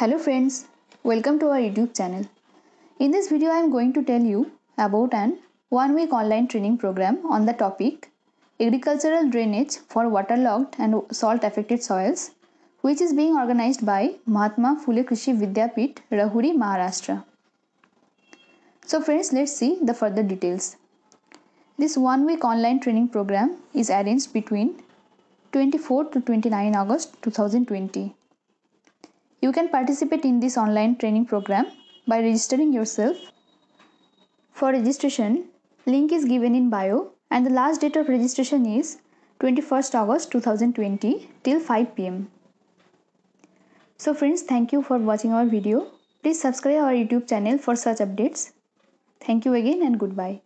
Hello friends, welcome to our YouTube channel. In this video I am going to tell you about an one week online training program on the topic Agricultural Drainage for Waterlogged and Salt Affected Soils which is being organized by Mahatma Phule Krishi Vidyapit Rahuri Maharashtra. So friends let's see the further details. This one week online training program is arranged between 24 to 29 August 2020 you can participate in this online training program by registering yourself. For registration, link is given in bio and the last date of registration is 21st August 2020 till 5 pm. So friends, thank you for watching our video. Please subscribe our YouTube channel for such updates. Thank you again and goodbye.